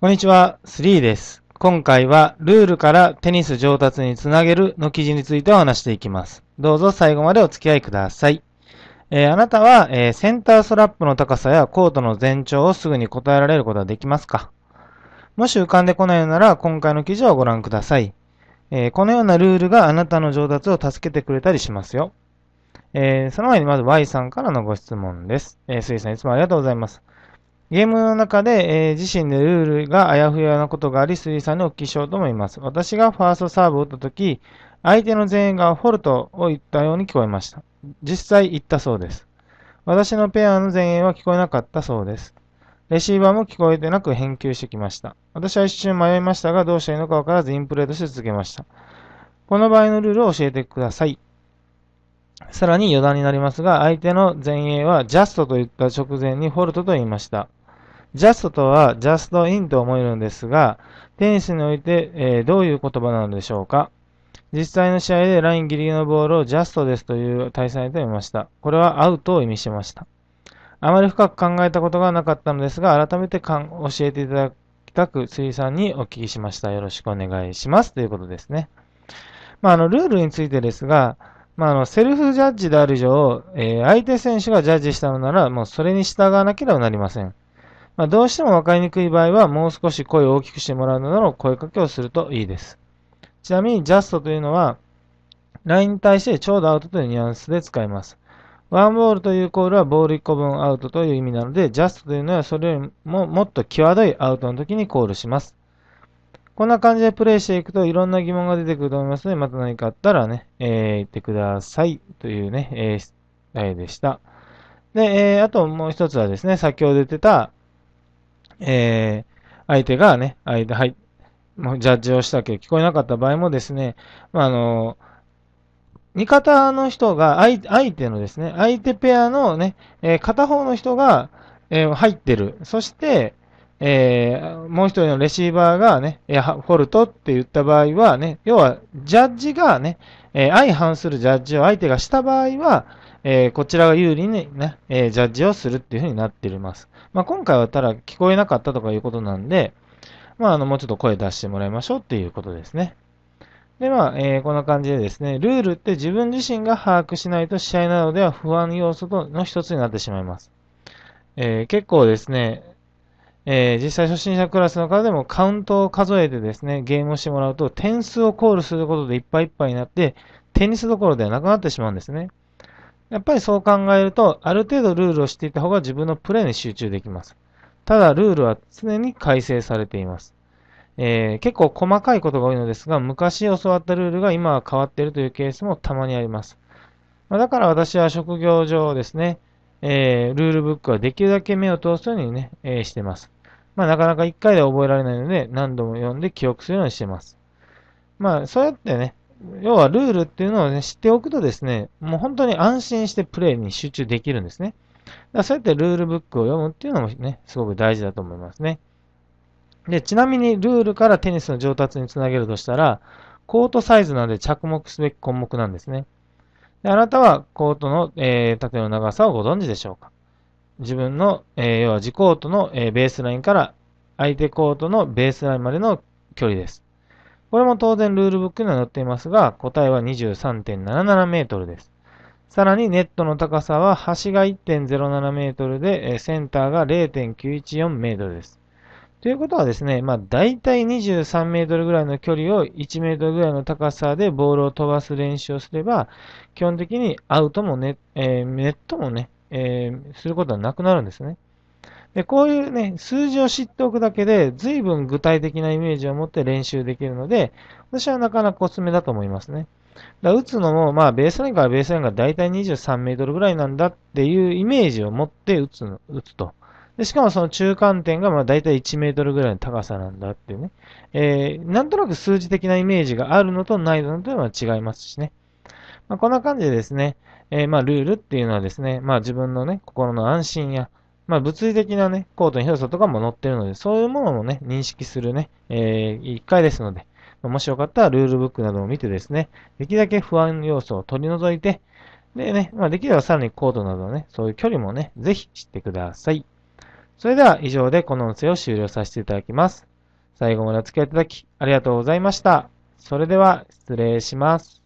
こんにちは、スリーです。今回は、ルールからテニス上達につなげるの記事についてお話していきます。どうぞ最後までお付き合いください。えー、あなたは、えー、センターストラップの高さやコートの全長をすぐに答えられることはできますかもし浮かんでこないなら、今回の記事をご覧ください。えー、このようなルールがあなたの上達を助けてくれたりしますよ。えー、その前にまず Y さんからのご質問です。えー、スイさんいつもありがとうございます。ゲームの中で、えー、自身でルールがあやふやなことがあり、水井さんにお聞きしようと思います。私がファーストサーブを打ったとき、相手の全員がフォルトを言ったように聞こえました。実際言ったそうです。私のペアの前衛は聞こえなかったそうです。レシーバーも聞こえてなく返球してきました。私は一瞬迷いましたが、どうしたらいいのかわからずインプレーとして続けました。この場合のルールを教えてください。さらに余談になりますが、相手の前衛はジャストと言った直前にフォルトと言いました。ジャストとはジャストインと思えるんですが、テニスにおいて、えー、どういう言葉なのでしょうか実際の試合でラインギリギリのボールをジャストですという対戦相手を見ました。これはアウトを意味しました。あまり深く考えたことがなかったのですが、改めてかん教えていただきたく、水産にお聞きしました。よろしくお願いします。ということですね。まあ、あの、ルールについてですが、まあ、あの、セルフジャッジである以上、えー、相手選手がジャッジしたのなら、もうそれに従わなければなりません。まあ、どうしても分かりにくい場合は、もう少し声を大きくしてもらうなどの声かけをするといいです。ちなみに、just というのは、line に対してちょうどアウトというニュアンスで使います。ワンボールというコールはボール1個分アウトという意味なので、just というのはそれよりももっと際どいアウトの時にコールします。こんな感じでプレイしていくといろんな疑問が出てくると思いますので、また何かあったらね、えー、言ってくださいというね、えー、でした。で、えー、あともう一つはですね、先ほど言ってた、えー、相手がね、相手、はい、もうジャッジをしたけど聞こえなかった場合もですね、まあ、あの、味方の人が相、相手のですね、相手ペアのね、えー、片方の人が、えー、入ってる。そして、えー、もう一人のレシーバーがね、えー、フォルトって言った場合はね、要は、ジャッジがね、え相反するジャッジを相手がした場合は、えー、こちらが有利にね、えー、ジャッジをするっていう風になっています。まあ、今回はただ聞こえなかったとかいうことなんで、まあ、あの、もうちょっと声出してもらいましょうっていうことですね。で、まあ、えー、こんな感じでですね、ルールって自分自身が把握しないと試合などでは不安要素の一つになってしまいます。えー、結構ですね、えー、実際初心者クラスの方でもカウントを数えてですね、ゲームをしてもらうと点数をコールすることでいっぱいいっぱいになって、テニスどころではなくなってしまうんですね。やっぱりそう考えると、ある程度ルールを知っていた方が自分のプレーに集中できます。ただ、ルールは常に改正されています。えー、結構細かいことが多いのですが、昔教わったルールが今は変わっているというケースもたまにあります。まあ、だから私は職業上ですね、えー、ルールブックはできるだけ目を通すようにね、えー、してます。まあ、なかなか1回で覚えられないので、何度も読んで記憶するようにしてます。まあ、そうやってね、要はルールっていうのを、ね、知っておくとですね、もう本当に安心してプレイに集中できるんですね。だそうやってルールブックを読むっていうのもね、すごく大事だと思いますね。で、ちなみにルールからテニスの上達につなげるとしたら、コートサイズなので着目すべき項目なんですね。であなたはコートの、えー、縦の長さをご存知でしょうか自分の、えー、要は自コートの、えー、ベースラインから相手コートのベースラインまでの距離です。これも当然ルールブックには載っていますが、答えは23.77メートルです。さらにネットの高さは端が1.07メートルで、センターが0.914メートルです。ということはですね、まあ大体23メートルぐらいの距離を1メートルぐらいの高さでボールを飛ばす練習をすれば、基本的にアウトもね、えー、ネットもね、えー、することはなくなるんですね。で、こういうね、数字を知っておくだけで、随分具体的なイメージを持って練習できるので、私はなかなかおすすめだと思いますね。だ打つのも、まあ、ベースラインからベースラインが大体23メートルぐらいなんだっていうイメージを持って打つ、打つと。でしかもその中間点がまあ大体1メートルぐらいの高さなんだっていうね。えー、なんとなく数字的なイメージがあるのとないのとは違いますしね。まあ、こんな感じでですね、えー、まあルールっていうのはですね、まあ自分のね、心の安心や、まあ、物理的なね、コートの広さとかも載ってるので、そういうものもね、認識するね、えー、一回ですので、もしよかったらルールブックなどを見てですね、できるだけ不安要素を取り除いて、でね、まあ、できればさらにコートなどね、そういう距離もね、ぜひ知ってください。それでは以上でこの音声を終了させていただきます。最後までお付き合いいただきありがとうございました。それでは失礼します。